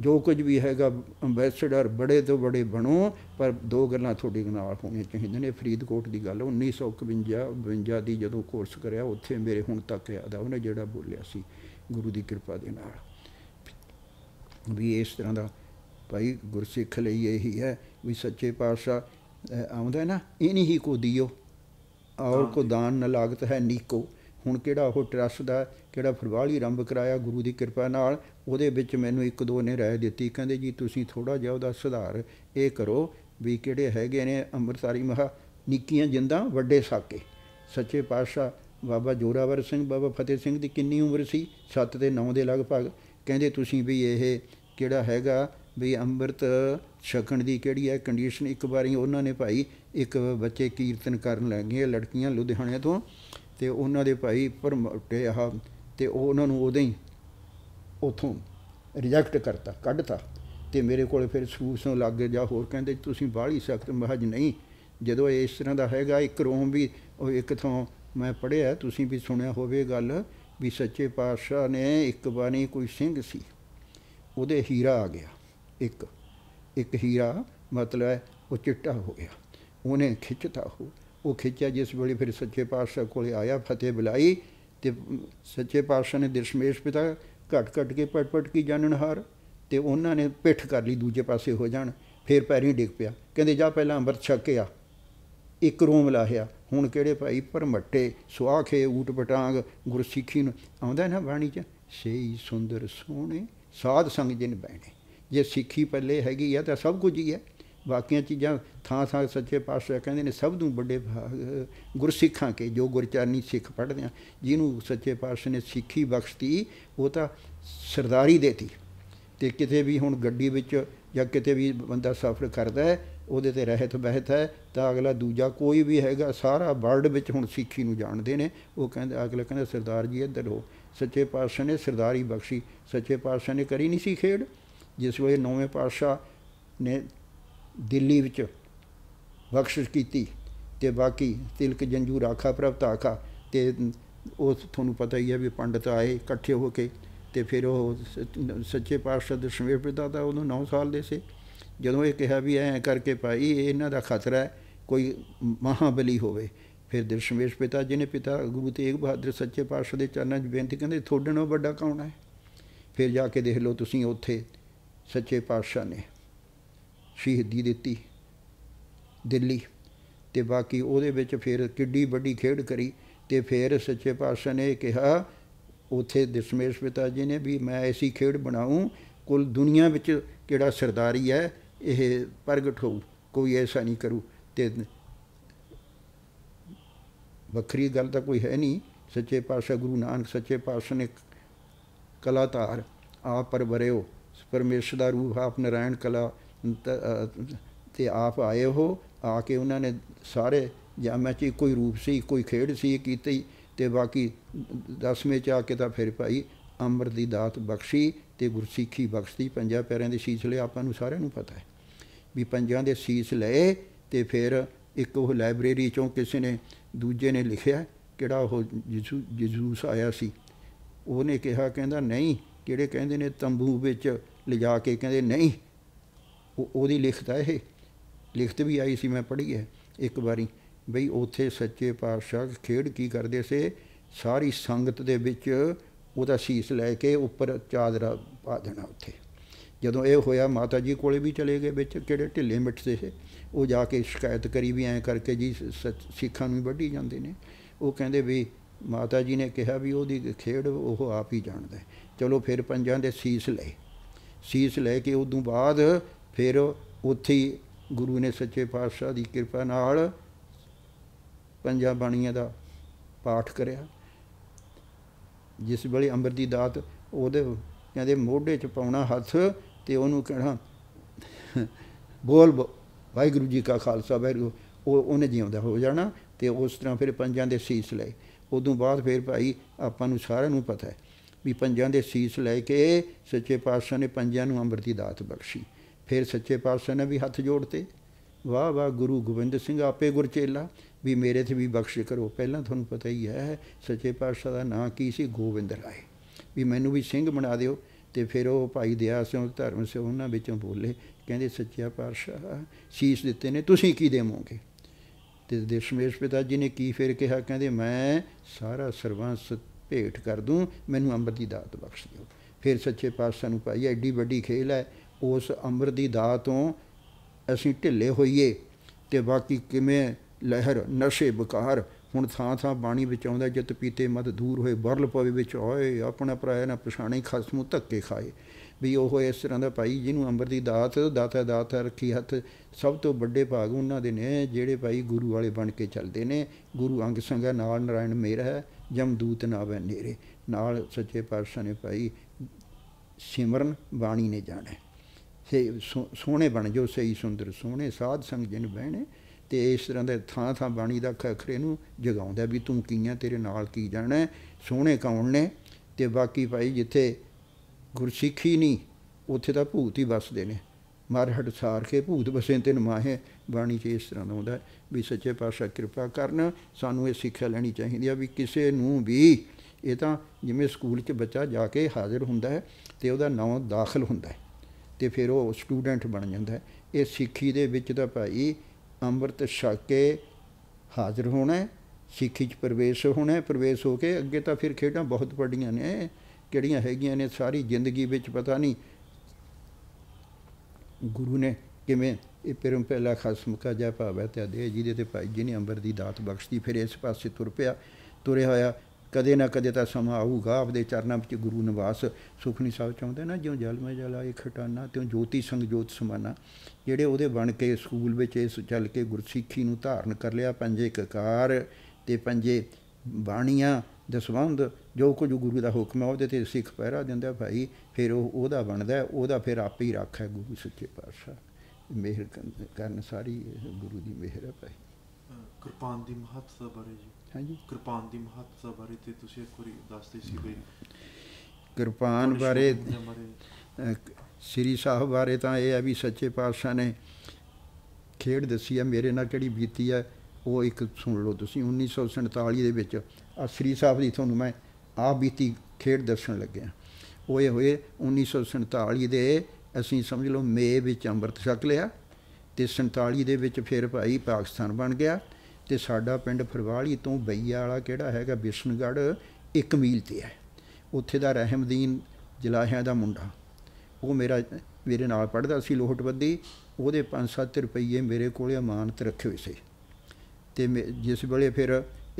ਜੋ ਕੁਝ ਵੀ ਹੈਗਾ ਐਮਬੈਸਡਰ ਬੜੇ ਤੋਂ ਬੜੇ ਬਣੋ ਪਰ ਦੋ ਗੱਲਾਂ ਤੁਹਾਡੀ ਨਾਲ ਹੋਣੀਆਂ ਚਾਹੀਦੀਆਂ ਨੇ ਫਰੀਦਕੋਟ ਦੀ ਗੱਲ 1951 52 ਦੀ ਜਦੋਂ ਕੋਰਸ ਕਰਿਆ ਉੱਥੇ ਮੇਰੇ ਹੁਣ ਤੱਕ ਯਾਦ ਆ ਉਹਨੇ ਜਿਹੜਾ ਬੋਲਿਆ ਸੀ ਗੁਰੂ ਦੀ ਕਿਰਪਾ ਦੇ ਨਾਲ ਵੀ ਇਸ ਤਰ੍ਹਾਂ ਦਾ ਭਾਈ ਗੁਰਸਿੱਖ ਲਈ ਇਹੀ ਹੈ ਵੀ ਸੱਚੇ ਪਾਤਸ਼ਾਹ ਆਉਂਦਾ ਨਾ ਇਨੀ ਹੀ ਕੋ ਦਿਓ ਔਰ ਕੋ ਦਾਨ ਨਾ ਲਾਗਤ ਹੈ ਨੀਕੋ ਹੁਣ ਕਿਹੜਾ ਉਹ ਟਰਸ ਦਾ ਕਿਹੜਾ ਫਰਵਾਲੀ ਆਰੰਭ ਕਰਾਇਆ ਗੁਰੂ ਦੀ ਕਿਰਪਾ ਨਾਲ ਉਹਦੇ ਵਿੱਚ ਮੈਨੂੰ ਇੱਕ ਦੋ ਨੇ ਰਾਏ ਦਿੱਤੀ ਕਹਿੰਦੇ ਜੀ ਤੁਸੀਂ ਥੋੜਾ ਜਿਹਾ ਉਹਦਾ ਸੁਧਾਰ ਇਹ ਕਰੋ ਵੀ ਕਿਹੜੇ ਹੈਗੇ ਨੇ ਅੰਮ੍ਰਿਤਸਰੀ ਮਹਾ ਨਿੱਕੀਆਂ ਜਿੰਦਾਂ ਵੱਡੇ ਸਾਕੇ ਸੱਚੇ ਪਾਤਸ਼ਾਹ ਬਾਬਾ ਜੋਰਾਵਰ ਸਿੰਘ ਬਾਬਾ ਫਤਿਹ ਸਿੰਘ ਦੀ ਕਿੰਨੀ ਉਮਰ ਸੀ 7 ਤੇ 9 ਦੇ ਲਗਭਗ ਕਹਿੰਦੇ ਤੁਸੀਂ ਵੀ ਇਹ ਕਿਹੜਾ ਹੈਗਾ ਵੀ ਅੰਮ੍ਰਿਤ ਛਕਣ ਦੀ ਕਿਹੜੀ ਹੈ ਕੰਡੀਸ਼ਨ ਇੱਕ ਵਾਰੀ ਉਹਨਾਂ ਨੇ ਭਾਈ ਇੱਕ ਬੱਚੇ ਕੀਰਤਨ ਕਰਨ ਲੱਗੇ ਲੜਕੀਆਂ ਲੁਧਿਆਣੇ ਤੋਂ ਤੇ ਉਹਨਾਂ ਦੇ ਭਾਈ ਪਰਮਟੇ ਆ ਤੇ ਉਹ ਉਹਨਾਂ ਨੂੰ ਉਦੋਂ ਹੀ ਉਥੋਂ ਰਿਜੈਕਟ ਕਰਤਾ ਕੱਢਤਾ ਤੇ ਮੇਰੇ ਕੋਲੇ ਫਿਰ ਸੂਸ ਨੂੰ ਲੱਗ ਗਏ ਜਾਂ ਹੋਰ ਕਹਿੰਦੇ ਤੁਸੀਂ ਬਾਹਲੀ ਸਖਤ ਮਹਜ ਨਹੀਂ ਜਦੋਂ ਇਸ ਤਰ੍ਹਾਂ ਦਾ ਹੈਗਾ ਇੱਕ ਰੋਮ ਵੀ ਉਹ ਇੱਕ ਥੋਂ ਮੈਂ ਪੜਿਆ ਤੁਸੀਂ ਵੀ ਸੁਣਿਆ ਹੋਵੇ ਗੱਲ ਵੀ ਸੱਚੇ ਪਾਤਸ਼ਾਹ ਨੇ ਇੱਕ ਬਾਣੀ ਕੋਈ ਸਿੰਘ ਸੀ ਉਹਦੇ ਹੀਰਾ ਆ ਗਿਆ ਇੱਕ ਇੱਕ ਹੀਰਾ ਮਤਲਬ ਉਹ ਚਿੱਟਾ ਹੋ ਗਿਆ ਉਹਨੇ ਖਿੱਚਤਾ ਉਹ ਉਹ ਖਿੱਚਿਆ ਜਿਸ ਵੇਲੇ ਫਿਰ ਸੱਚੇ ਪਾਤਸ਼ਾਹ ਕੋਲੇ ਆਇਆ ਫਤਿਹ ਬੁਲਾਈ ਤੇ ਸੱਚੇ ਪਾਤਸ਼ਾਹ ਨੇ ਦਿਸ਼ਮੇਸ਼ ਪਿਤਾ ਘਟ ਘਟ ਕੇ ਪਟ ਪਟ ਕੀ ਜਾਣਨ ਹਾਰ ਤੇ ਉਹਨਾਂ ਨੇ ਪਿੱਠ ਕਰ ਲਈ ਦੂਜੇ ਪਾਸੇ ਹੋ ਜਾਣ ਫੇਰ ਪੈਰੀ ਡਿੱਗ ਪਿਆ ਕਹਿੰਦੇ ਜਾ ਪਹਿਲਾਂ ਅੰਮ੍ਰਿਤ ਛਕ ਕੇ ਆ ਇੱਕ ਰੋਮ ਲਾਹਿਆ ਹੁਣ ਕਿਹੜੇ ਭਾਈ ਪਰਮੱਟੇ ਸੁਆਖੇ ਊਟ ਪਟਾਂਗ ਗੁਰਸਿੱਖੀ ਨੂੰ ਆਉਂਦਾ ਨਾ ਬਾਣੀ ਚ ਸਹੀ ਸੁੰਦਰ ਸੋਹਣੇ ਸਾਧ ਸੰਗ ਜਿਨ ਬੈਣੇ ਜੇ ਸਿੱਖੀ ਪੱਲੇ ਹੈਗੀ ਆ ਤਾਂ ਸਭ ਕੁਝ ਹੀ ਹੈ ਬਾਕੀਆਂ ਚੀਜ਼ਾਂ ਥਾਂ ਥਾਂ ਸੱਚੇ ਪਾਤਸ਼ਾਹ ਕਹਿੰਦੇ ਨੇ ਸਭ ਤੋਂ ਵੱਡੇ ਗੁਰਸਿੱਖਾਂ ਕੇ ਜੋ ਗੁਰਚਰਨੀ ਸਿੱਖ ਪੜਦੇ ਆ ਜਿਹਨੂੰ ਸੱਚੇ ਪਾਤਸ਼ਾਹ ਨੇ ਸਿੱਖੀ ਬਖਸ਼ਤੀ ਉਹ ਤਾਂ ਸਰਦਾਰੀ ਦੇਤੀ ਤੇ ਕਿਤੇ ਵੀ ਹੁਣ ਗੱਡੀ ਵਿੱਚ ਜਾਂ ਕਿਤੇ ਵੀ ਬੰਦਾ ਸਫ਼ਰ ਕਰਦਾ ਹੈ ਉਹਦੇ ਤੇ ਰਹਿਤ ਬਹਿਤ ਹੈ ਤਾਂ ਅਗਲਾ ਦੂਜਾ ਕੋਈ ਵੀ ਹੈਗਾ ਸਾਰਾ ਵਰਲਡ ਵਿੱਚ ਹੁਣ ਸਿੱਖੀ ਨੂੰ ਜਾਣਦੇ ਨੇ ਉਹ ਕਹਿੰਦੇ ਅਗਲਾ ਕਹਿੰਦਾ ਸਰਦਾਰ ਜੀ ਇੱਧਰ ਹੋ ਸੱਚੇ ਪਾਤਸ਼ਾਹ ਨੇ ਸਰਦਾਰੀ ਬਖਸ਼ੀ ਸੱਚੇ ਪਾਤਸ਼ਾਹ ਨੇ ਕਰੀ ਨਹੀਂ ਸੀ ਖੇਡ ਜਿਸ ਵੇਲੇ ਨੌਵੇਂ ਪਾਤਸ਼ਾਹ ਨੇ ਦਿੱਲੀ ਵਿੱਚ ਬਖਸ਼ਿਸ਼ ਕੀਤੀ ਤੇ ਬਾਕੀ ਤਿਲਕ ਜੰਜੂ ਰਾਖਾ ਤਾਖਾ ਤੇ ਉਹ ਤੁਹਾਨੂੰ ਪਤਾ ਹੀ ਹੈ ਵੀ ਪੰਡਤ ਆਏ ਇਕੱਠੇ ਹੋ ਕੇ ਤੇ ਫਿਰ ਉਹ ਸੱਚੇ ਪਾਤਸ਼ਾਹ ਦਸ਼ਮੇਸ਼ ਪਿਤਾ ਦਾ ਉਹਨੂੰ 9 ਸਾਲ ਦੇ ਸੀ ਜਦੋਂ ਇਹ ਕਿਹਾ ਵੀ ਐ ਕਰਕੇ ਭਾਈ ਇਹਨਾਂ ਦਾ ਖਤਰਾ ਹੈ ਕੋਈ ਮਹਾਬਲੀ ਹੋਵੇ ਫਿਰ ਦਸ਼ਮੇਸ਼ ਪਿਤਾ ਜੀ ਨੇ ਪਿਤਾ ਗੁਰੂ ਤੇਗ ਬਹਾਦਰ ਸੱਚੇ ਪਾਤਸ਼ਾਹ ਦੇ ਚਰਨਾਂ 'ਚ ਬੇਨਤੀ ਕਹਿੰਦੇ ਤੁਹਾਡੇ ਵੱਡਾ ਕੌਣ ਹੈ ਫਿਰ ਜਾ ਕੇ ਦੇਖ ਲਓ ਤੁਸੀਂ ਉੱਥੇ ਸੱਚੇ ਪਾਤਸ਼ਾਹ ਨੇ ਸ਼ਹੀਦੀ ਦਿੱਤੀ ਦਿੱਲੀ ਤੇ ਬਾਕੀ ਉਹਦੇ ਵਿੱਚ ਫਿਰ ਕਿੱਡੀ ਵੱਡੀ ਖੇਡ ਕਰੀ ਤੇ ਫਿਰ ਸੱਚੇ ਪਾਤਸ਼ਾਹ ਨੇ ਕਿਹਾ ਉਥੇ ਦਸ਼ਮੇਸ਼ ਪਿਤਾ ਜੀ ਨੇ ਵੀ ਮੈਂ ਐਸੀ ਖੇਡ ਬਣਾਉਂ ਕੁੱਲ ਦੁਨੀਆ ਵਿੱਚ ਕਿਹੜਾ ਸਰਦਾਰੀ ਹੈ ਇਹ ਪ੍ਰਗਟ ਹੋਊ ਕੋਈ ਐਸਾ ਨਹੀਂ ਕਰੂ ਤੇ ਵੱਖਰੀ ਗੱਲ ਤਾਂ ਕੋਈ ਹੈ ਨਹੀਂ ਸੱਚੇ ਪਾਤਸ਼ਾਹ ਗੁਰੂ ਨਾਨਕ ਸੱਚੇ ਪਾਤਸ਼ਾਹ ਨੇ ਕਲਾਤਾਰ ਆਪ ਪਰਵਰਿਓ ਪਰਮੇਸ਼ਰ ਦਾ ਰੂਪ ਆਪ ਨਾਰਾਇਣ ਕਲਾ ਤੇ ਆਪ ਆਏ ਉਹ ਆ ਕੇ ਉਹਨਾਂ ਨੇ ਸਾਰੇ ਜਾਮਾ ਚ ਕੋਈ ਰੂਪ ਸੀ ਕੋਈ ਖੇਡ ਸੀ ਕੀਤੀ ਤੇ ਬਾਕੀ ਦਸਵੇਂ ਚ ਆ ਕੇ ਤਾਂ ਫਿਰ ਭਾਈ ਅੰਮ੍ਰਿਤ ਦੀ ਦਾਤ ਬਖਸ਼ੀ ਤੇ ਗੁਰਸਿੱਖੀ ਬਖਸ਼ਦੀ ਪੰਜਾਂ ਪਿਆਰਿਆਂ ਦੇ ਸੀਸ ਲਏ ਆਪਾਂ ਨੂੰ ਸਾਰਿਆਂ ਨੂੰ ਪਤਾ ਹੈ ਵੀ ਪੰਜਾਂ ਦੇ ਸੀਸ ਲਏ ਤੇ ਫਿਰ ਇੱਕ ਉਹ ਲਾਇਬ੍ਰੇਰੀ ਚੋਂ ਕਿਸੇ ਨੇ ਦੂਜੇ ਨੇ ਲਿਖਿਆ ਕਿਹੜਾ ਉਹ ਜਿਸੂਸ ਆਇਆ ਸੀ ਉਹਨੇ ਕਿਹਾ ਕਹਿੰਦਾ ਨਹੀਂ ਕਿਹੜੇ ਕਹਿੰਦੇ ਨੇ ਤੰਬੂ ਵਿੱਚ ਲਿਜਾ ਕੇ ਕਹਿੰਦੇ ਨਹੀਂ ਉਹਦੀ ਲਿਖਤ ਹੈ ਇਹ ਲਿਖਤ ਵੀ ਆਈ ਸੀ ਮੈਂ ਪੜ੍ਹੀ ਹੈ ਇੱਕ ਵਾਰੀ ਬਈ ਉਥੇ ਸੱਚੇ ਪਾਤਸ਼ਾਹ ਖੇਡ ਕੀ ਕਰਦੇ ਸੇ ਸਾਰੀ ਸੰਗਤ ਦੇ ਵਿੱਚ ਉਹਦਾ ਸੀਸ ਲੈ ਕੇ ਉੱਪਰ ਚਾਦਰਾ ਪਾ ਦੇਣਾ ਉੱਥੇ ਜਦੋਂ ਇਹ ਹੋਇਆ ਮਾਤਾ ਜੀ ਕੋਲੇ ਵੀ ਚਲੇ ਗਏ ਵਿੱਚ ਕਿਹੜੇ ਢਿੱਲੇ ਮਿੱਠਦੇ ਸੇ ਉਹ ਜਾ ਕੇ ਸ਼ਿਕਾਇਤ ਕਰੀ ਵੀ ਐ ਕਰਕੇ ਜੀ ਸਿੱਖਾਂ ਨੂੰ ਵੱਢੀ ਜਾਂਦੇ ਨੇ ਉਹ ਕਹਿੰਦੇ ਵੀ ਮਾਤਾ ਜੀ ਨੇ ਕਿਹਾ ਵੀ ਉਹਦੀ ਖੇਡ ਉਹ ਆਪ ਹੀ ਜਾਣਦਾ ਚਲੋ ਫਿਰ ਪੰਜਾਂ ਦੇ ਸੀਸ ਲਏ ਸੀਸ ਲੈ ਕੇ ਉਦੋਂ ਬਾਅਦ ਫਿਰ ਉੱਥੇ ਗੁਰੂ ਨੇ ਸੱਚੇ ਪਾਤਸ਼ਾਹ ਦੀ ਕਿਰਪਾ ਨਾਲ ਪੰਜਾਂ ਬਾਣੀਆਂ ਦਾ ਪਾਠ ਕਰਿਆ ਜਿਸ ਵੇਲੇ ਅੰਮ੍ਰਿਤ ਦੀ ਦਾਤ ਉਹਦੇ ਕਹਿੰਦੇ ਮੋਢੇ 'ਚ ਪਾਉਣਾ ਹੱਥ ਤੇ ਉਹਨੂੰ ਕਹਿਣਾ ਬੋਲ ਵਾਹਿਗੁਰੂ ਜੀ ਕਾ ਖਾਲਸਾ ਵਾਹਿਗੁਰੂ ਉਹ ਉਹਨੇ ਜਿਉਂਦਾ ਹੋ ਜਾਣਾ ਤੇ ਉਸ ਤਰ੍ਹਾਂ ਫਿਰ ਪੰਜਾਂ ਦੇ ਸੀਸ ਲਏ ਉਦੋਂ ਬਾਅਦ ਫਿਰ ਭਾਈ ਆਪਾਂ ਨੂੰ ਸਾਰਿਆਂ ਨੂੰ ਪਤਾ ਹੈ ਵੀ ਪੰਜਾਂ ਦੇ ਸੀਸ ਲੈ ਕੇ ਸੱਚੇ ਪਾਤਸ਼ਾਹ ਨੇ ਪੰਜਾਂ ਨੂੰ ਅੰਮ੍ਰਿਤ ਦੀ ਦਾਤ ਬਖਸ਼ੀ ਫਿਰ ਸੱਚੇ ਪਾਤਸ਼ਾਹ ਨੇ ਵੀ ਹੱਥ ਜੋੜਤੇ ਵਾਹ ਵਾਹ ਗੁਰੂ ਗੋਬਿੰਦ ਸਿੰਘ ਆਪੇ ਗੁਰਚੇਲਾ ਵੀ ਮੇਰੇ ਤੇ ਵੀ ਬਖਸ਼ਿ ਕਰੋ ਪਹਿਲਾਂ ਤੁਹਾਨੂੰ ਪਤਾ ਹੀ ਹੈ ਸੱਚੇ ਪਾਤਸ਼ਾਹ ਦਾ ਨਾਂ ਕੀ ਸੀ ਗੋਬਿੰਦ ਰਾਏ ਵੀ ਮੈਨੂੰ ਵੀ ਸਿੰਘ ਬਣਾ ਦਿਓ ਤੇ ਫਿਰ ਉਹ ਭਾਈ ਦਿਆ ਸਿੰਘ ਧਰਮ ਸਿੰਘ ਉਹਨਾਂ ਵਿੱਚੋਂ ਬੋਲੇ ਕਹਿੰਦੇ ਸੱਚਿਆ ਪਾਤਸ਼ਾਹ ਸੀਸ ਦਿੱਤੇ ਨੇ ਤੁਸੀਂ ਕੀ ਦੇਵੋਗੇ ਤੇ ਦੇਸ਼ਮੇਸ਼ ਪਿਤਾ ਜੀ ਨੇ ਕੀ ਫਿਰ ਕਿਹਾ ਕਹਿੰਦੇ ਮੈਂ ਸਾਰਾ ਸਰਵੰਸ ਭੇਟ ਕਰ ਦੂੰ ਮੈਨੂੰ ਅੰਮ੍ਰਿਤ ਦੀ ਦਾਤ ਬਖਸ਼ ਦਿਓ ਫਿਰ ਸੱਚੇ ਪਾਤਸ਼ਾਹ ਨੂੰ ਪਾਈ ਐਡੀ ਵੱਡੀ ਖੇਲ ਹੈ ਉਸ ਅੰਮ੍ਰਿਤ ਦੀ ਦਾਤ ਤੋਂ ਅਸੀਂ ਢਿੱਲੇ ਹੋਈਏ ਤੇ ਬਾਕੀ ਕਿਵੇਂ ਲਹਿਰ ਨਸ਼ੇ ਬਕਾਰ ਹੁਣ ਥਾਂ ਥਾਂ ਬਾਣੀ ਵਿੱਚ ਆਉਂਦਾ ਜਿਤ ਪੀਤੇ ਮਦ ਦੂਰ ਹੋਏ ਬਰਲ ਪਵੇ ਵਿੱਚ ਓਏ ਆਪਣਾ ਪਰਾਇਆ ਨਾ ਪਛਾਣੇ ਖਸਮੂ ਧੱਕੇ ਖਾਏ ਵੀ ਉਹ ਇਸ ਤਰ੍ਹਾਂ ਦਾ ਭਾਈ ਜਿਹਨੂੰ ਅੰਮ੍ਰਿਤ ਦੀ ਦਾਤ ਦਾਤਾ ਦਾਤਾ ਰੱਖੀ ਹੱਥ ਸਭ ਤੋਂ ਵੱਡੇ ਭਾਗ ਉਹਨਾਂ ਦੇ ਨੇ ਜਿਹੜੇ ਭਾਈ ਗੁਰੂ ਵਾਲੇ ਬਣ ਕੇ ਚੱਲਦੇ ਨੇ ਗੁਰੂ ਅੰਗ ਸੰਗਾ ਨਾਲ ਨਾਰਾਇਣ ਮੇਰਾ ਹੈ ਜਮਦੂਤ ਨਾਵੇਂ ਨੇਰੇ ਨਾਲ ਸੱਚੇ ਪਾਤਸ਼ਾਹ ਨੇ ਭਾਈ ਸਿਮਰਨ ਬਾਣੀ ਨੇ ਜਾਣਾ ਸੇ ਸੋਹਣੇ ਬਣ ਜੋ ਸਹੀ ਸੁੰਦਰ ਸੋਹਣੇ ਸਾਧ ਸੰਗ ਜਿਨ ਬਹਿਣੇ ਤੇ ਇਸ ਤਰ੍ਹਾਂ ਦੇ ਥਾਂ ਥਾਂ ਬਾਣੀ ਦਾ ਖਖਰੇ ਨੂੰ ਜਗਾਉਂਦਾ ਵੀ ਤੂੰ ਕੀਆਂ ਤੇਰੇ ਨਾਲ ਕੀ ਜਾਣਾ ਸੋਹਣੇ ਕੌਣ ਨੇ ਤੇ ਬਾਕੀ ਭਾਈ ਜਿੱਥੇ ਗੁਰਸਿੱਖੀ ਨਹੀਂ ਉੱਥੇ ਤਾਂ ਭੂਤ ਹੀ ਵੱਸਦੇ ਨੇ ਹਟ ਸਾਰ ਕੇ ਭੂਤ ਬਸੇ ਤੈਨ ਮਾਹੇ ਬਾਣੀ 'ਚ ਇਸ ਤਰ੍ਹਾਂ ਆਉਂਦਾ ਵੀ ਸੱਚੇ ਪਾਤਸ਼ਾਹ ਕਿਰਪਾ ਕਰਨ ਸਾਨੂੰ ਇਹ ਸਿੱਖਿਆ ਲੈਣੀ ਚਾਹੀਦੀ ਆ ਵੀ ਕਿਸੇ ਨੂੰ ਵੀ ਇਹ ਤਾਂ ਜਿਵੇਂ ਸਕੂਲ 'ਚ ਬੱਚਾ ਜਾ ਕੇ ਹਾਜ਼ਰ ਹੁੰਦਾ ਹੈ ਤੇ ਉਹਦਾ ਨਾਮ ਦਾਖਲ ਹੁੰਦਾ ਹੈ ਤੇ ਫਿਰ ਉਹ ਸਟੂਡੈਂਟ ਬਣ ਜਾਂਦਾ ਇਹ ਸਿੱਖੀ ਦੇ ਵਿੱਚ ਤਾਂ ਭਾਈ ਅੰਮ੍ਰਿਤ ਛਕ ਕੇ ਹਾਜ਼ਰ ਹੋਣਾ ਸਿੱਖੀ 'ਚ ਪ੍ਰਵੇਸ਼ ਹੋਣਾ ਪ੍ਰਵੇਸ਼ ਹੋ ਕੇ ਅੱਗੇ ਤਾਂ ਫਿਰ ਖੇਡਾਂ ਬਹੁਤ ਵੱਡੀਆਂ ਨੇ ਕਿਹੜੀਆਂ ਹੈਗੀਆਂ ਨੇ ਸਾਰੀ ਜ਼ਿੰਦਗੀ ਵਿੱਚ ਪਤਾ ਨਹੀਂ ਗੁਰੂ ਨੇ ਕਿਵੇਂ ਇਹ ਪਰਮ ਪਹਿਲਾ ਖਸਮ ਕਾ ਜਾ ਭਾਵ ਤੇ ਅਦੇ ਜਿਹਦੇ ਤੇ ਭਾਈ ਜੀ ਨੇ ਅੰਬਰ ਦੀ ਦਾਤ ਬਖਸ਼ਤੀ ਫਿਰ ਇਸ ਪਾਸੇ ਤੁਰ ਪਿਆ ਤੁਰੇ ਹੋਇਆ ਕਦੇ ਨਾ ਕਦੇ ਤਾਂ ਸਮਾਂ ਆਊਗਾ ਆਪਦੇ ਚਰਨਾਂ ਵਿੱਚ ਗੁਰੂ ਨਿਵਾਸ ਸੁਖਨੀ ਸਾਹਿਬ ਚਾਹੁੰਦੇ ਨਾ ਜਿਉਂ ਜਲ ਮੈਂ ਜਲਾਏ ਖਟਾਨਾ ਤਿਉਂ ਜੋਤੀ ਸੰਗ ਜੋਤ ਸਮਾਨਾ ਜਿਹੜੇ ਉਹਦੇ ਬਣ ਕੇ ਸਕੂਲ ਵਿੱਚ ਇਸ ਚੱਲ ਕੇ ਗੁਰਸਿੱਖੀ ਨੂੰ ਧਾਰਨ ਕਰ ਲਿਆ ਪੰਜੇ ਕਕਾਰ ਤੇ ਪੰਜੇ ਬਾਣੀਆਂ ਦਸਵੰਦ ਜੋ ਕੁਝ ਗੁਰੂ ਦਾ ਹੁਕਮ ਹੈ ਉਹਦੇ ਤੇ ਸਿੱਖ ਪਹਿਰਾ ਦਿੰਦਾ ਭਾਈ ਫਿਰ ਉਹ ਉਹਦਾ ਬਣਦਾ ਉਹਦਾ ਫਿਰ ਆਪੇ ਹੀ ਰੱਖਾ ਗੁਰੂ ਸੱਚੇ ਪਾਤਸ਼ਾਹ ਮਿਹਰ ਕਰਨ ਸਾਰੀ ਗੁਰੂ ਦੀ ਮਿਹਰ ਹੈ ਭਾਈ ਕਿਰਪਾਨ ਦੀ ਮਹੱਤਤਾ ਬਾਰੇ ਜੀ ਹਾਂਜੀ ਕਿਰਪਾਨ ਦੀ ਮਹੱਤਤਾ ਬਾਰੇ ਤੇ ਤੁਸੀਂ ਇੱਕ ਵਾਰੀ ਦੱਸਦੇ ਸੀ ਬਈ ਕਿਰਪਾਨ ਬਾਰੇ ਸ੍ਰੀ ਸਾਹਿਬ ਬਾਰੇ ਤਾਂ ਇਹ ਆ ਵੀ ਸੱਚੇ ਪਾਤਸ਼ਾਹ ਨੇ ਖੇਡ ਦੱਸੀ ਆ ਮੇਰੇ ਨਾਲ ਕਿਹੜੀ ਬੀਤੀ ਹੈ ਉਹ ਇੱਕ ਸੁਣ ਲਓ ਤੁਸੀਂ 1947 ਦੇ ਵਿੱਚ ਆ ਸ੍ਰੀ ਸਾਹਿਬ ਦੀ ਤੁਹਾਨੂੰ ਮੈਂ ਆ ਬੀਤੀ ਖੇਡ ਦੱਸਣ ਲੱਗਿਆ ਉਹ ਇਹ ਹੋਏ 1947 ਦੇ ਅਸੀਂ ਸਮਝ ਲਓ ਮੇ ਵਿੱਚ ਅੰਮ੍ਰਿਤ ਛਕ ਲਿਆ ਤੇ 47 ਦੇ ਵਿੱਚ ਫਿਰ ਭਾਈ ਪਾਕਿਸਤਾਨ ਬਣ ਗਿਆ ਤੇ ਸਾਡਾ ਪਿੰਡ ਫਰਵਾਲੀ ਤੋਂ ਬਈਆ ਵਾਲਾ ਕਿਹੜਾ ਹੈਗਾ ਬਿਸ਼ਨਗੜ 1 ਮੀਲ ਤੇ ਹੈ ਉੱਥੇ ਦਾ ਰਹਿਮਦੀਨ ਜਲਾਹਿਆਂ ਦਾ ਮੁੰਡਾ ਉਹ ਮੇਰਾ ਮੇਰੇ ਨਾਲ ਪੜਦਾ ਸੀ ਲੋਹਟਵੱਦੀ ਉਹਦੇ 5-7 ਰੁਪਏ ਮੇਰੇ ਕੋਲੇ ਅਮਾਨਤ ਰੱਖੇ ਹੋਏ ਸੀ ਤੇ ਜਿਸ ਵੇਲੇ ਫਿਰ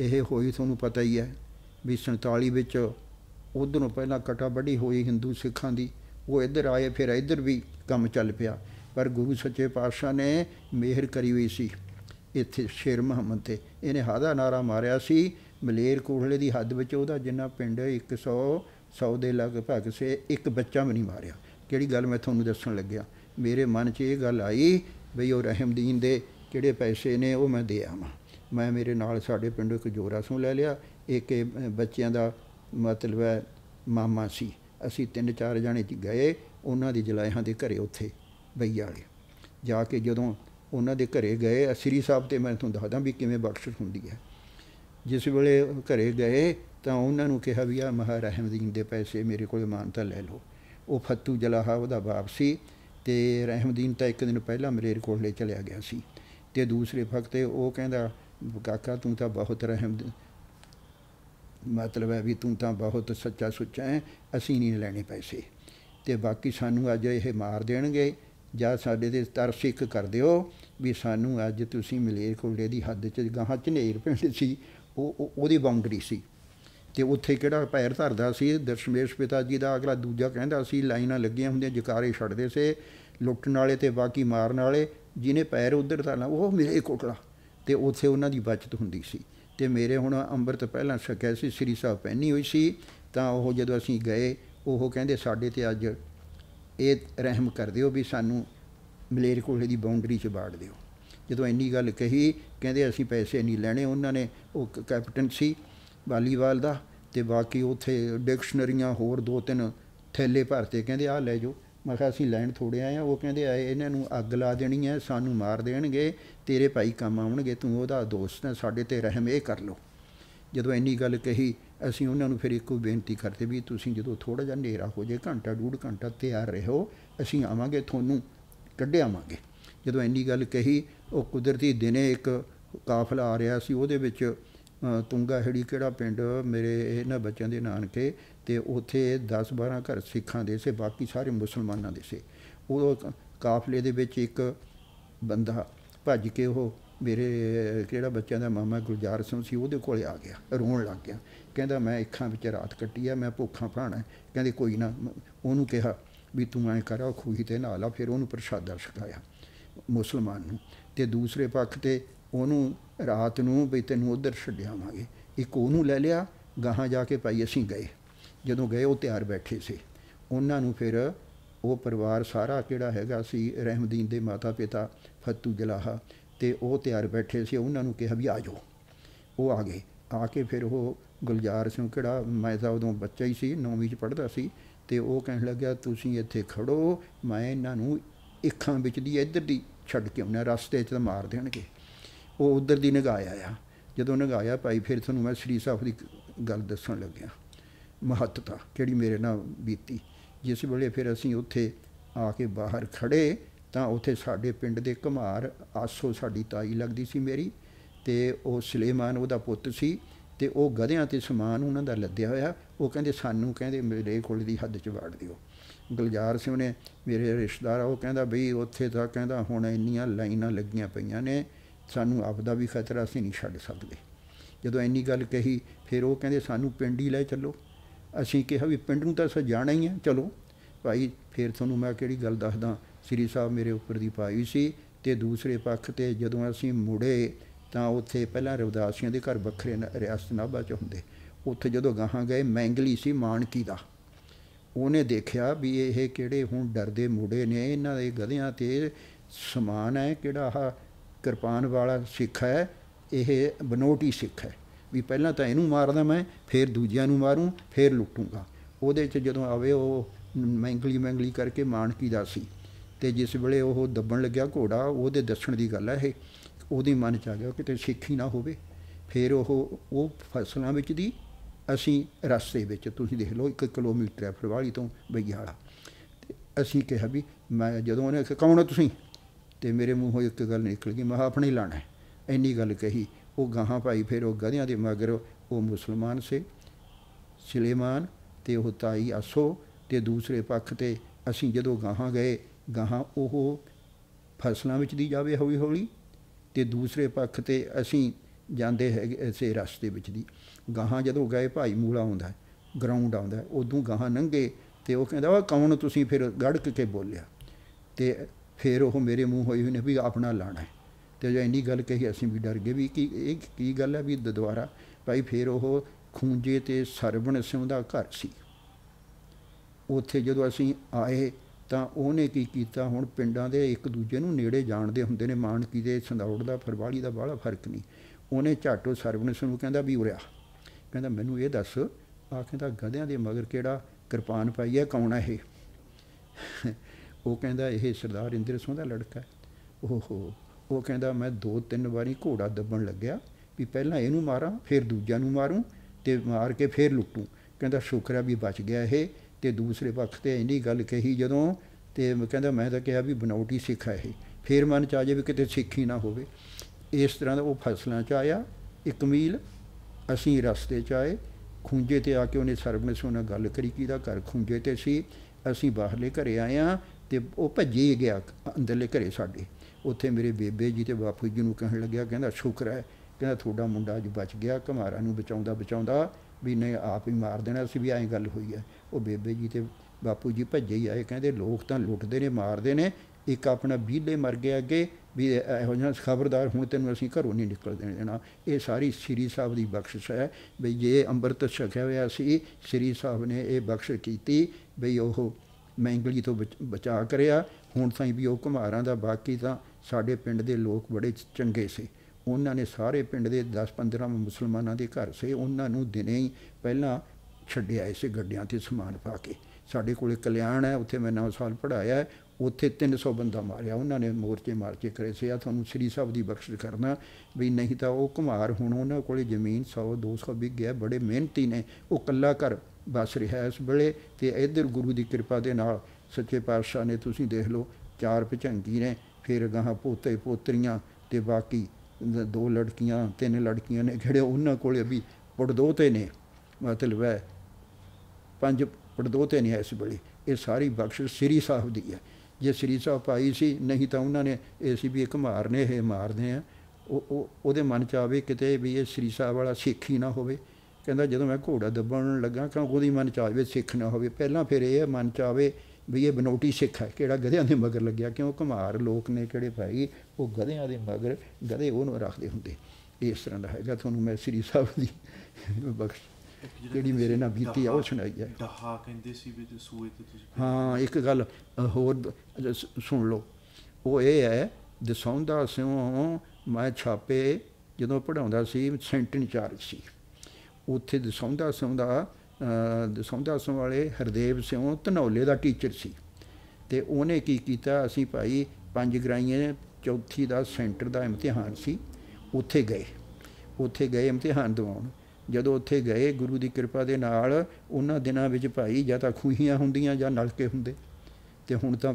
ਇਹ ਹੋਈ ਤੁਹਾਨੂੰ ਪਤਾ ਹੀ ਹੈ ਵੀ 47 ਵਿੱਚ ਉਧਰੋਂ ਪਹਿਲਾਂ ਕਟਾ ਵੱਡੀ ਹੋਈ ਹਿੰਦੂ ਸਿੱਖਾਂ ਦੀ ਉਹ ਇੱਧਰ ਆਏ ਫਿਰ ਇੱਧਰ ਵੀ ਕੰਮ ਚੱਲ ਪਿਆ ਪਰ ਗੁਰੂ ਸੱਚੇ ਪਾਤਸ਼ਾਹ ਨੇ ਮਿਹਰ ਕਰੀ ਹੋਈ ਸੀ ਇੱਥੇ ਸ਼ੇਰ ਮੁਹੰਮਦ ਤੇ ਇਹਨੇ ਹਾਦਾ ਨਾਰਾ ਮਾਰਿਆ ਸੀ ਮਲੇਰ ਕੋਹਲੇ ਦੀ ਹੱਦ ਵਿੱਚ ਉਹਦਾ ਜਿੰਨਾ ਪਿੰਡ 100 100 ਦੇ ਲਗਭਗ ਸੇ ਇੱਕ ਬੱਚਾ ਵੀ ਨਹੀਂ ਮਾਰਿਆ ਕਿਹੜੀ ਗੱਲ ਮੈਂ ਤੁਹਾਨੂੰ ਦੱਸਣ ਲੱਗਿਆ ਮੇਰੇ ਮਨ 'ਚ ਇਹ ਗੱਲ ਆਈ ਬਈ ਉਹ ਰਹਿਮਦੀਨ ਦੇ ਕਿਹੜੇ ਪੈਸੇ ਨੇ ਉਹ ਮੈਂ ਦੇ ਆਵਾਂ ਮੈਂ ਮੇਰੇ ਨਾਲ ਸਾਡੇ ਪਿੰਡੋਂ ਇੱਕ ਜੋਰਾਸੋਂ ਲੈ ਲਿਆ ਇੱਕ ਬੱਚਿਆਂ ਦਾ ਮਤਲਬ ਹੈ ਮਾਮਾ ਸੀ ਅਸੀਂ ਤਿੰਨ ਚਾਰ ਜਾਣੇ ਚ ਗਏ ਉਹਨਾਂ ਦੀ ਜਲਾਇਹਾਂ ਦੇ ਘਰੇ ਉੱਥੇ ਬਈਆ ਵਾਲੇ ਜਾ ਕੇ ਜਦੋਂ ਉਹਨਾਂ ਦੇ ਘਰੇ ਗਏ ਅਸਰੀ ਸਾਹਿਬ ਤੇ ਮੈਂ ਤੁਹਾਨੂੰ ਦੱਸਦਾ ਵੀ ਕਿਵੇਂ ਬਖਸ਼ਿਸ਼ ਹੁੰਦੀ ਹੈ ਜਿਸ ਵੇਲੇ ਘਰੇ ਗਏ ਤਾਂ ਉਹਨਾਂ ਨੂੰ ਕਿਹਾ ਵੀ ਆ ਮਹਾਰਾਹਿਮਦੀਨ ਦੇ ਪੈਸੇ ਮੇਰੇ ਕੋਲ ਮਾਨਤਾ ਲੈ ਲਓ ਉਹ ਫੱਤੂ ਜਲਾਹਾ ਉਹਦਾ ਬਾਪ ਸੀ ਤੇ ਰਹਿਮਦੀਨ ਤਾਂ ਇੱਕ ਦਿਨ ਪਹਿਲਾਂ ਮੇਰੇ ਕੋਲ ਲੈ ਚਲਿਆ ਗਿਆ ਸੀ ਤੇ ਦੂਸਰੇ ਫਕਤੇ ਉਹ ਕਹਿੰਦਾ ਕਾਕਾ ਤੂੰ ਤਾਂ ਬਹੁਤ ਰਹਿਮ ਮਤਲਬ ਹੈ ਵੀ ਤੂੰ ਤਾਂ ਬਹੁਤ ਸੱਚਾ ਸੁੱਚਾ ਹੈ ਅਸੀਂ ਨਹੀਂ ਲੈਣੇ ਪੈਸੇ ਤੇ ਬਾਕੀ ਸਾਨੂੰ ਅੱਜ ਇਹ ਮਾਰ ਦੇਣਗੇ ਜਾਂ ਸਾਡੇ ਤੇ ਤਰਸ ਇੱਕ ਕਰ ਦਿਓ ਵੀ ਸਾਨੂੰ ਅੱਜ ਤੁਸੀਂ ਮਲੇਰਕੋਟਲੇ ਦੀ ਹੱਦ 'ਚ ਗਾਹਾਂ ਝਨੇਰ ਪਿੰਡ ਸੀ ਉਹ ਉਹਦੀ ਬਾਉਂਡਰੀ ਸੀ ਤੇ ਉੱਥੇ ਕਿਹੜਾ ਪੈਰ ਧਰਦਾ ਸੀ ਦਰਸ਼ਮੇਸ਼ ਪਿਤਾ ਜੀ ਦਾ ਅਗਲਾ ਦੂਜਾ ਕਹਿੰਦਾ ਸੀ ਲਾਈਨਾਂ ਲੱਗੀਆਂ ਹੁੰਦੀਆਂ ਜਕਾਰੇ ਛੱਡਦੇ ਸੇ ਲੁੱਟਣ ਵਾਲੇ ਤੇ ਬਾਕੀ ਮਾਰਨ ਵਾਲੇ ਜਿਨੇ ਪੈਰ ਉਧਰ ਧਰਨਾ ਉਹ ਮੇਰੇ ਕੋਟਲਾ ਤੇ ਉੱਥੇ ਉਹਨਾਂ ਦੀ ਬਚਤ ਹੁੰਦੀ ਸੀ ਤੇ ਮੇਰੇ ਹੁਣ ਅੰਮ੍ਰਿਤ ਪਹਿਲਾਂ ਛਕਿਆ ਸੀ ਸ੍ਰੀ ਸਾਹਿਬ ਪਹਿਨੀ ਹੋਈ ਸੀ ਤਾਂ ਉਹ ਜਦੋਂ ਅਸੀਂ ਗਏ ਉਹ ਕਹਿੰਦੇ ਸਾਡੇ ਤੇ ਅੱਜ ਇਹ ਰਹਿਮ ਕਰ ਦਿਓ ਵੀ ਸਾਨੂੰ ਮਲੇਰਕੋਟਲੇ ਦੀ ਬਾਉਂਡਰੀ 'ਚ ਬਾੜ ਦਿਓ ਜਦੋਂ ਇੰਨੀ ਗੱਲ ਕਹੀ ਕਹਿੰਦੇ ਅਸੀਂ ਪੈਸੇ ਨਹੀਂ ਲੈਣੇ ਉਹਨਾਂ ਨੇ ਉਹ ਕੈਪਟਨ ਸੀ ਵਾਲੀਵਾਲ ਦਾ ਤੇ ਬਾਕੀ ਉਥੇ ਡਿਕਸ਼ਨਰੀਆਂ ਹੋਰ ਦੋ ਤਿੰਨ ਥੈਲੇ ਭਰਤੇ ਕਹਿੰਦੇ ਆਹ ਲੈ ਜਾਓ ਮੈਂ ਕਿਹਾ ਅਸੀਂ ਲੈਣ ਥੋੜੇ ਆਏ ਆ ਉਹ ਕਹਿੰਦੇ ਆਏ ਇਹਨਾਂ ਨੂੰ ਅੱਗ ਲਾ ਦੇਣੀ ਹੈ ਸਾਨੂੰ ਮਾਰ ਦੇਣਗੇ ਤੇਰੇ ਭਾਈ ਕੰਮ ਆਉਣਗੇ ਤੂੰ ਉਹਦਾ ਦੋਸਤ ਹੈ ਸਾਡੇ ਤੇ ਰਹਿਮ ਇਹ ਕਰ ਲੋ ਜਦੋਂ ਇੰਨੀ ਗੱਲ ਕਹੀ ਅਸੀਂ ਉਹਨਾਂ ਨੂੰ ਫਿਰ ਇੱਕੋ ਬੇਨਤੀ ਕਰਦੇ ਵੀ ਤੁਸੀਂ ਜਦੋਂ ਥੋੜਾ ਜਿਹਾ ਨੇਰਾ ਹੋ ਜੇ ਘੰਟਾ ਡੂਢ ਘੰਟਾ ਤਿਆਰ ਰਹੋ ਅਸੀਂ ਆਵਾਂਗੇ ਤੁਹਾਨੂੰ ਕੱਢਿਆਵਾਂਗੇ ਆਵਾਂਗੇ ਜਦੋਂ ਇੰਨੀ ਗੱਲ ਕਹੀ ਉਹ ਕੁਦਰਤੀ ਦਿਨੇ ਇੱਕ ਕਾਫਲਾ ਆ ਰਿਹਾ ਸੀ ਉਹਦੇ ਵਿੱਚ ਤੁੰਗਾ ਹੜੀ ਕਿਹੜਾ ਪਿੰਡ ਮੇਰੇ ਇਹਨਾਂ ਬੱਚਿਆਂ ਦੇ ਨਾਨਕੇ ਤੇ ਉਥੇ 10 12 ਘਰ ਸਿੱਖਾਂ ਦੇ ਸੀ ਬਾਕੀ ਸਾਰੇ ਮੁਸਲਮਾਨਾਂ ਦੇ ਸੀ ਉਹ ਕਾਫਲੇ ਦੇ ਵਿੱਚ ਇੱਕ ਬੰਦਾ ਭੱਜ ਕੇ ਉਹ ਮੇਰੇ ਜਿਹੜਾ ਬੱਚਿਆਂ ਦਾ ਮਾਮਾ ਗੁਲਜਾਰ ਸਿੰਘ ਸੀ ਉਹਦੇ ਕੋਲੇ ਆ ਗਿਆ ਰੋਣ ਲੱਗ ਗਿਆ ਕਹਿੰਦਾ ਮੈਂ ਅੱਖਾਂ ਵਿੱਚ ਰਾਤ ਕੱਟੀ ਆ ਮੈਂ ਭੁੱਖਾ ਭਾਣਾ ਕਹਿੰਦੇ ਕੋਈ ਨਾ ਉਹਨੂੰ ਕਿਹਾ ਵੀ ਤੂੰ ਐਂ ਕਰ ਖੂਹੀ ਤੇ ਨਾਲ ਆ ਫਿਰ ਉਹਨੂੰ ਪ੍ਰਸ਼ਾਦਾ ਛਕਾਇਆ ਮੁਸਲਮਾਨ ਨੂੰ ਤੇ ਦੂਸਰੇ ਪੱਖ ਤੇ ਉਹਨੂੰ ਰਾਤ ਨੂੰ ਵੀ ਤੈਨੂੰ ਉਧਰ ਛੱਡਿਆਵਾਂਗੇ ਇੱਕ ਉਹਨੂੰ ਲੈ ਲਿਆ ਗਾਹਾਂ ਜਾ ਕੇ ਭਾਈ ਅਸੀਂ ਗਏ ਜਦੋਂ ਗਏ ਉਹ ਤਿਆਰ ਬੈਠੇ ਸੀ ਉਹਨਾਂ ਨੂੰ ਫਿਰ ਉਹ ਪਰਿਵਾਰ ਸਾਰਾ ਕਿਹੜਾ ਹੈਗਾ ਸੀ ਰਹਿਮਦੀਨ ਦੇ ਮਾਤਾ ਪਿਤਾ ਫਤੂ ਜਲਾਹਾ ਤੇ ਉਹ ਤਿਆਰ ਬੈਠੇ ਸੀ ਉਹਨਾਂ ਨੂੰ ਕਿਹਾ ਵੀ ਆ ਜਾਓ ਉਹ ਆ ਗਏ ਆ ਕੇ ਫਿਰ ਉਹ ਗੁਲਜ਼ਾਰ ਸਿੰਘ ਕਿਹੜਾ ਮੈਂ ਤਾਂ ਉਦੋਂ ਬੱਚਾ ਹੀ ਸੀ ਨੌਵੀਂ 'ਚ ਪੜਦਾ ਸੀ ਤੇ ਉਹ ਕਹਿਣ ਲੱਗਿਆ ਤੁਸੀਂ ਇੱਥੇ ਖੜੋ ਮੈਂ ਇਹਨਾਂ ਨੂੰ ਇੱਖਾਂ ਵਿੱਚ ਦੀ ਇੱਧਰ ਦੀ ਛੱਡ ਕੇ ਆਉਣਾ ਰਸਤੇ 'ਚ ਤਾਂ ਮਾਰ ਦੇਣਗੇ ਉਹ ਉਧਰ ਦੀ ਨਗਾਇਆ ਆ ਜਦੋਂ ਨਗਾਇਆ ਭਾਈ ਫਿਰ ਤੁਹਾਨੂੰ ਮੈਂ ਸ੍ਰੀ ਸਾਹਿਬ ਦੀ ਗੱਲ ਦੱਸਣ ਲੱਗਿਆ ਮਹੱਤਤਾ ਕਿਹੜੀ ਮੇਰੇ ਨਾਲ ਬੀਤੀ ਜਿਸ ਵੇਲੇ ਫਿਰ ਅਸੀਂ ਉੱਥੇ ਆ ਕੇ ਬਾਹਰ ਖੜੇ ਤਾਂ ਉੱਥੇ ਸਾਡੇ ਪਿੰਡ ਦੇ ਘਮਾਰ ਆਸੋ ਸਾਡੀ ਤਾਈ ਲੱਗਦੀ ਸੀ ਮੇਰੀ ਤੇ ਉਹ ਸੁਲੇਮਾਨ ਉਹਦਾ ਪੁੱਤ ਸੀ ਤੇ ਉਹ ਗਧਿਆਂ ਤੇ ਸਮਾਨ ਉਹਨਾਂ ਦਾ ਲੱਦਿਆ ਹੋਇਆ ਉਹ ਕਹਿੰਦੇ ਸਾਨੂੰ ਕਹਿੰਦੇ ਮੇਰੇ ਕੋਲ ਦੀ ਹੱਦ ਚ ਵਾੜ ਦਿਓ ਗੁਲਜਾਰ ਸਿੰਘ ਨੇ ਮੇਰੇ ਰਿਸ਼ਤੇਦਾਰ ਉਹ ਕਹਿੰਦਾ ਬਈ ਉੱਥੇ ਤਾਂ ਕਹਿੰਦਾ ਹੁਣ ਇੰਨੀਆਂ ਲਾਈਨਾਂ ਲੱਗੀਆਂ ਪਈਆਂ ਨੇ ਸਾਨੂੰ ਆਪ ਦਾ ਵੀ ਖਤਰਾ ਸੀ ਨਹੀਂ ਛੱਡ ਸਕਦੇ ਜਦੋਂ ਇੰਨੀ ਗੱਲ ਕਹੀ ਫਿਰ ਉਹ ਕਹਿੰਦੇ ਸਾਨੂੰ ਪਿੰਡ ਹੀ ਲੈ ਚੱਲੋ ਅਸੀਂ ਕਿਹਾ ਵੀ ਪਿੰਡ ਨੂੰ ਤਾਂ ਸਾ ਜਾਣਾ ਹੀ ਹੈ ਚਲੋ ਭਾਈ ਫਿਰ ਤੁਹਾਨੂੰ ਮੈਂ ਕਿਹੜੀ ਗੱਲ ਦੱਸਦਾ ਸ੍ਰੀ ਸਾਹਿਬ ਮੇਰੇ ਉੱਪਰ ਦੀ ਪਾਈ ਸੀ ਤੇ ਦੂਸਰੇ ਪੱਖ ਤੇ ਜਦੋਂ ਅਸੀਂ ਮੁੜੇ ਤਾਂ ਉੱਥੇ ਪਹਿਲਾਂ ਰਵਦਾਸੀਆਂ ਦੇ ਘਰ ਵੱਖਰੇ ਰਿਆਸਤ ਨਾਭਾ ਚ ਹੁੰਦੇ ਉੱਥੇ ਜਦੋਂ ਗਾਹਾਂ ਗਏ ਮੈਂਗਲੀ ਸੀ ਮਾਨਕੀ ਦਾ ਉਹਨੇ ਦੇਖਿਆ ਵੀ ਇਹ ਕਿਹੜੇ ਹੁਣ ਡਰਦੇ ਮੁੜੇ ਨੇ ਇਹਨਾਂ ਦੇ ਗਧਿਆਂ ਤੇ ਸਮਾਨ ਹੈ ਕਿਹੜਾ ਆ ਕਿਰਪਾਨ ਵਾਲਾ ਸਿੱਖ ਹੈ ਇਹ ਬਨੋਟੀ ਸਿੱਖ ਹੈ ਵੀ ਪਹਿਲਾਂ ਤਾਂ ਇਹਨੂੰ ਮਾਰਦਾ ਮੈਂ ਫਿਰ ਦੂਜਿਆਂ ਨੂੰ ਮਾਰੂੰ ਫਿਰ ਲੁੱਟੂਗਾ ਉਹਦੇ 'ਚ ਜਦੋਂ ਆਵੇ ਉਹ ਮੈਂਗਲੀ ਮੈਂਗਲੀ ਕਰਕੇ ਮਾਨਕੀ ਦਾ ਸੀ ਤੇ ਜਿਸ ਵੇਲੇ ਉਹ ਦੱਬਣ ਲੱਗਿਆ ਘੋੜਾ ਉਹਦੇ ਦੱਸਣ ਦੀ ਗੱਲ ਹੈ ਇਹ ਉਹਦੇ ਮਨ ਚ ਆ ਗਿਆ ਕਿਤੇ ਸਿੱਖੀ ਨਾ ਹੋਵੇ ਫਿਰ ਉਹ ਉਹ ਫਸਲਾਂ ਵਿੱਚ ਦੀ ਅਸੀਂ ਰਸਤੇ ਵਿੱਚ ਤੁਸੀਂ ਦੇਖ ਲਓ 1 ਕਿਲੋਮੀਟਰ ਹੈ ਫਰਵਾਲੀ ਤੋਂ ਬਈਹਾਲਾ ਤੇ ਅਸੀਂ ਕਿਹਾ ਵੀ ਮੈਂ ਜਦੋਂ ਉਹਨੇ ਕਿਹਾ ਕੌਣ ਤੁਸੀਂ ਤੇ ਮੇਰੇ ਮੂੰਹੋਂ ਇੱਕ ਗੱਲ ਨਿਕਲ ਗਈ ਮੈਂ ਆਪਣੀ ਲਾਣਾ ਐਨੀ ਗੱਲ ਕਹੀ ਉਹ ਗਾਹਾਂ ਭਾਈ ਫਿਰ ਉਹ ਗਧਿਆਂ ਦੇ ਮਗਰ ਉਹ ਮੁਸਲਮਾਨ ਸੇ ਸੁਲੇਮਾਨ ਤੇ ਉਹ ਤਾਈ ਅਸੋ ਤੇ ਦੂਸਰੇ ਪੱਖ ਤੇ ਅਸੀਂ ਜਦੋਂ ਗਾਹਾਂ ਗਏ ਗਾਹਾਂ ਉਹ ਫਸਲਾਂ ਵਿੱਚ ਦੀ ਜਾਵੇ ਹੌਲੀ ਹੌਲੀ ਤੇ ਦੂਸਰੇ ਪੱਖ ਤੇ ਅਸੀਂ ਜਾਂਦੇ ਹੈਗੇ ਇਸੇ ਰਸਤੇ ਵਿੱਚ ਦੀ ਗਾਹਾਂ ਜਦੋਂ ਗਏ ਭਾਈ ਮੂਲਾ ਆਉਂਦਾ ਹੈ ਗਰਾਊਂਡ ਆਉਂਦਾ ਹੈ ਉਦੋਂ ਗਾਹਾਂ ਨੰਗੇ ਤੇ ਉਹ ਕਹਿੰਦਾ ਵਾ ਕੌਣ ਤੁਸੀਂ ਫਿਰ ਗੜਕ ਕੇ ਬੋਲਿਆ ਤੇ ਫਿਰ ਉਹ ਮੇਰੇ ਮੂੰਹ ਹੋਈ ਹੋਈ ਨੇ ਵੀ ਆਪਣਾ ਲਾਣਾ ਤੇ ਜੇ ਇੰਨੀ ਗੱਲ ਕਹੀ ਅਸੀਂ ਵੀ ਡਰ ਗਏ ਵੀ ਕੀ ਇਹ ਕੀ ਗੱਲ ਹੈ ਵੀ ਦਦਵਾਰਾ ਭਾਈ ਫਿਰ ਉਹ ਖੂੰਜੇ ਤੇ ਸਰਵਣ ਸਿੰਘ ਦਾ ਘਰ ਸੀ ਉੱਥੇ ਜਦੋਂ ਅਸੀਂ ਆਏ ਤਾਂ ਉਹਨੇ ਕੀ ਕੀਤਾ ਹੁਣ ਪਿੰਡਾਂ ਦੇ ਇੱਕ ਦੂਜੇ ਨੂੰ ਨੇੜੇ ਜਾਣਦੇ ਹੁੰਦੇ ਨੇ ਮਾਨਕੀ ਦੇ ਸੰਦੌੜ ਦਾ ਫਰਵਾਲੀ ਦਾ ਬਾਹਲਾ ਫਰਕ ਨਹੀਂ ਉਹਨੇ ਝਾਟੋ ਸਰਵਣਸ ਨੂੰ ਕਹਿੰਦਾ ਵੀ ਉਰਿਆ ਕਹਿੰਦਾ ਮੈਨੂੰ ਇਹ ਦੱਸ ਆ ਕਹਿੰਦਾ ਗਧਿਆਂ ਦੇ ਮਗਰ ਕਿਹੜਾ ਕਿਰਪਾਨ ਪਾਈ ਹੈ ਕੌਣ ਹੈ ਇਹ ਉਹ ਕਹਿੰਦਾ ਇਹ ਸਰਦਾਰ ਇੰਦਰ ਸਿੰਘ ਦਾ ਲੜਕਾ ਹੈ ਓਹੋ ਉਹ ਕਹਿੰਦਾ ਮੈਂ ਦੋ ਤਿੰਨ ਵਾਰੀ ਘੋੜਾ ਦੱਬਣ ਲੱਗਿਆ ਵੀ ਪਹਿਲਾਂ ਇਹਨੂੰ ਮਾਰਾਂ ਫਿਰ ਦੂਜਾ ਨੂੰ ਮਾਰੂੰ ਤੇ ਮਾਰ ਕੇ ਫਿਰ ਲੁੱਟੂ ਕਹਿੰਦਾ ਸ਼ੁਕਰ ਹੈ ਵੀ ਬਚ ਗਿਆ ਇਹ ਤੇ ਦੂਸਰੇ ਪੱਖ ਤੇ ਇੰਨੀ ਗੱਲ ਕਹੀ ਜਦੋਂ ਤੇ ਕਹਿੰਦਾ ਮੈਂ ਤਾਂ ਕਿਹਾ ਵੀ ਬਨੌਟੀ ਸਿੱਖ ਹੈ ਇਹ ਫੇਰ ਮਨ ਚ ਆ ਜਾਵੇ ਕਿਤੇ ਸਿੱਖੀ ਨਾ ਹੋਵੇ ਇਸ ਤਰ੍ਹਾਂ ਦਾ ਉਹ ਫਸਲਾਂ ਚ ਆਇਆ ਇੱਕ ਮੀਲ ਅਸੀਂ ਰਸਤੇ ਚ ਆਏ ਖੁੰਝੇ ਤੇ ਆ ਕੇ ਉਹਨੇ ਸਰਬਨਸ ਨਾਲ ਗੱਲ ਕਰੀ ਕਿਦਾ ਘਰ ਖੁੰਝੇ ਤੇ ਸੀ ਅਸੀਂ ਬਾਹਰਲੇ ਘਰੇ ਆਏ ਆ ਤੇ ਉਹ ਭੱਜੀ ਗਿਆ ਅੰਦਰਲੇ ਘਰੇ ਸਾਡੇ ਉੱਥੇ ਮੇਰੇ ਬੇਬੇ ਜੀ ਤੇ ਬਾਪੂ ਜੀ ਨੂੰ ਕਹਿਣ ਲੱਗਿਆ ਕਹਿੰਦਾ ਸ਼ੁਕਰ ਹੈ ਕਹਿੰਦਾ ਤੁਹਾਡਾ ਮੁੰਡਾ ਅੱਜ ਬਚ ਗਿਆ ਕੁਮਾਰਾਂ ਨੂੰ ਬਚਾਉਂਦਾ ਬਚਾਉਂਦਾ ਵੀ ਨੇ ਆਪ ਹੀ ਮਾਰ ਦੇਣਾ ਅਸੀਂ ਵੀ ਐਂ ਗੱਲ ਹੋਈ ਹੈ ਉਹ ਬੇਬੇ ਜੀ ਤੇ ਬਾਪੂ ਜੀ ਭੱਜੇ ਹੀ ਆਏ ਕਹਿੰਦੇ ਲੋਕ ਤਾਂ ਲੁੱਟਦੇ ਨੇ ਮਾਰਦੇ ਨੇ ਇੱਕ ਆਪਣਾ ਵੀਲੇ ਮਰ ਗਿਆ ਅੱਗੇ ਵੀ ਇਹੋ ਜਿਹਾ ਖਬਰਦਾਰ ਹੁਣ ਤੈਨੂੰ ਅਸੀਂ ਘਰੋਂ ਨਹੀਂ ਨਿਕਲ ਦੇਣਾ ਇਹ ਸਾਰੀ ਸ੍ਰੀ ਸਾਹਿਬ ਦੀ ਬਖਸ਼ਿਸ਼ ਹੈ ਵੀ ਜੇ ਅੰਮ੍ਰਿਤ ਛਕਿਆ ਹੋਇਆ ਸੀ ਸ੍ਰੀ ਸਾਹਿਬ ਨੇ ਇਹ ਬਖਸ਼ਿਸ਼ ਕੀਤੀ ਵੀ ਉਹ ਮੈਂਗਲੀ ਤੋਂ ਬਚਾ ਕਰਿਆ ਹੁਣ ਸਾਈਂ ਵੀ ਉਹ ਕੁਮਾਰਾਂ ਦਾ ਬਾਕੀ ਤਾਂ ਸਾਡੇ ਪਿੰਡ ਦੇ ਲੋਕ ਬੜੇ ਚੰਗੇ ਸੀ ਉਹਨਾਂ ਨੇ ਸਾਰੇ ਪਿੰਡ ਦੇ 10-15 ਮੁਸਲਮਾਨਾਂ ਦੇ ਘਰ ਸੇ ਉਹਨਾਂ ਨੂੰ ਦਿਨੇ ਹੀ ਪਹਿਲਾਂ ਛੱਡਿਆ ਇਸੇ ਗੱਡੀਆਂ ਤੇ ਸਮਾਨ ਪਾ ਕੇ ਸਾਡੇ ਕੋਲੇ ਕਲਿਆਣ ਹੈ ਉੱਥੇ ਮੈਂ 9 ਸਾਲ ਪੜਾਇਆ ਹੈ ਉੱਥੇ 300 ਬੰਦਾ ਮਾਰਿਆ ਉਹਨਾਂ ਨੇ ਮੋਰਚੇ ਮਾਰਚੇ ਕਰੇ ਸੀ ਆ ਤੁਹਾਨੂੰ ਸ੍ਰੀ ਸਾਹਿਬ ਦੀ ਬਖਸ਼ਿਸ਼ ਕਰਨਾ ਵੀ ਨਹੀਂ ਤਾਂ ਉਹ ਕੁਮਾਰ ਹੁਣ ਉਹਨਾਂ ਕੋਲੇ ਜ਼ਮੀਨ 100 200 ਵੀ ਗਿਆ ਬੜੇ ਮਿਹਨਤੀ ਨੇ ਉਹ ਕੱਲਾ ਕਰ ਬਸ ਰਿਹਾ ਇਸ ਵੇਲੇ ਤੇ ਇਧਰ ਗੁਰੂ ਦੀ ਕਿਰਪਾ ਦੇ ਨਾਲ ਸੱਚੇ ਪਾਤਸ਼ਾਹ ਨੇ ਤੁਸੀਂ ਦੇਖ ਲਓ ਚਾਰ ਭਚੰਗੀ ਨੇ ਫਿਰ ਗਾਹਾਂ ਪੋਤੇ ਪੋਤਰੀਆਂ ਤੇ ਬਾਕੀ ਦੋ ਲੜਕੀਆਂ ਤਿੰਨ ਲੜਕੀਆਂ ਨੇ ਖੜੇ ਉਹਨਾਂ ਕੋਲੇ ਅਭੀ ਪੜਦੋਤੇ ਨੇ ਮਤਲਬ ਹੈ ਪੰਜ ਪੜਦੋਤੇ ਨਹੀਂ ਇਸ ਬੜੀ ਇਹ ਸਾਰੀ ਬਖਸ਼ਿਸ਼ ਸ੍ਰੀ ਸਾਹਿਬ ਦੀ ਹੈ ਜੇ ਸ੍ਰੀ ਸਾਹਿਬ ਪਾਈ ਸੀ ਨਹੀਂ ਤਾਂ ਉਹਨਾਂ ਨੇ ਇਹ ਵੀ ਇੱਕ ਮਾਰਨੇ ਹੈ ਮਾਰਦੇ ਆ ਉਹ ਉਹਦੇ ਮਨ ਚ ਆਵੇ ਕਿਤੇ ਵੀ ਇਹ ਸ੍ਰੀ ਸਾਹਿਬ ਵਾਲਾ ਸਿੱਖ ਹੀ ਨਾ ਹੋਵੇ ਕਹਿੰਦਾ ਜਦੋਂ ਮੈਂ ਘੋੜਾ ਦੱਬਣ ਲੱਗਾ ਕਿਉਂ ਉਹਦੀ ਮਨ ਚ ਆਵੇ ਸਿੱਖ ਨਾ ਹੋਵੇ ਪਹਿਲਾਂ ਫਿਰ ਇਹ ਮਨ ਚ ਆਵੇ ਵੀ ਇਹ ਬਨੋਟੀ ਸਿੱਖ ਹੈ ਕਿਹੜਾ ਗਧਿਆਂ ਦੇ ਮਗਰ ਲੱਗਿਆ ਕਿਉਂ ਕੁਮਾਰ ਲੋਕ ਨੇ ਕਿਹੜੇ ਭਾਈ ਉਹ ਗਧਿਆਂ ਦੇ ਮਗਰ ਗਧੇ ਉਹਨੂੰ ਰੱਖਦੇ ਹੁੰਦੇ ਇਸ ਤਰ੍ਹਾਂ ਦਾ ਹੈਗਾ ਤੁਹਾਨੂੰ ਮੈਂ ਸ੍ਰੀ ਸਾਹਿਬ ਦੀ ਬਖਸ਼ ਜਿਹੜੀ ਮੇਰੇ ਨਾਲ ਬੀਤੀ ਆ ਉਹ ਸੁਣਾਈ ਹੈ ਦਹਾ ਕਹਿੰਦੇ ਸੀ ਵੀ ਸੂਏ ਤੇ ਤੁਸੀਂ ਹਾਂ ਇੱਕ ਗੱਲ ਹੋਰ ਸੁਣ ਲਓ ਉਹ ਇਹ ਹੈ ਦਸੌਂਦਾ ਸਿਉਂ ਮੈਂ ਛਾਪੇ ਜਦੋਂ ਪੜਾਉਂਦਾ ਸੀ ਸੈਂਟਨ ਚਾਰਜ ਸੀ ਉੱਥੇ ਦਸੌਂਦਾ ਸਿਉਂ ਦਾ ਦਸੌਂਦਾਸੋਂ ਵਾਲੇ ਹਰਦੇਵ ਸਿੰਘ ਧਨੌਲੇ ਦਾ ਟੀਚਰ ਸੀ ਤੇ ਉਹਨੇ ਕੀ ਕੀਤਾ ਅਸੀਂ ਭਾਈ ਪੰਜ ਗਰਾਈਆਂ ਚੌਥੀ ਦਾ ਸੈਂਟਰ ਦਾ ਇਮਤਿਹਾਨ ਸੀ ਉੱਥੇ ਗਏ ਉੱਥੇ ਗਏ ਇਮਤਿਹਾਨ ਦਿਵਾਉਣ ਜਦੋਂ ਉੱਥੇ ਗਏ ਗੁਰੂ ਦੀ ਕਿਰਪਾ ਦੇ ਨਾਲ ਉਹਨਾਂ ਦਿਨਾਂ ਵਿੱਚ ਭਾਈ ਜਾਂ ਤਾਂ ਖੂਹੀਆਂ ਹੁੰਦੀਆਂ ਜਾਂ ਨਲਕੇ ਹੁੰਦੇ ਤੇ ਹੁਣ ਤਾਂ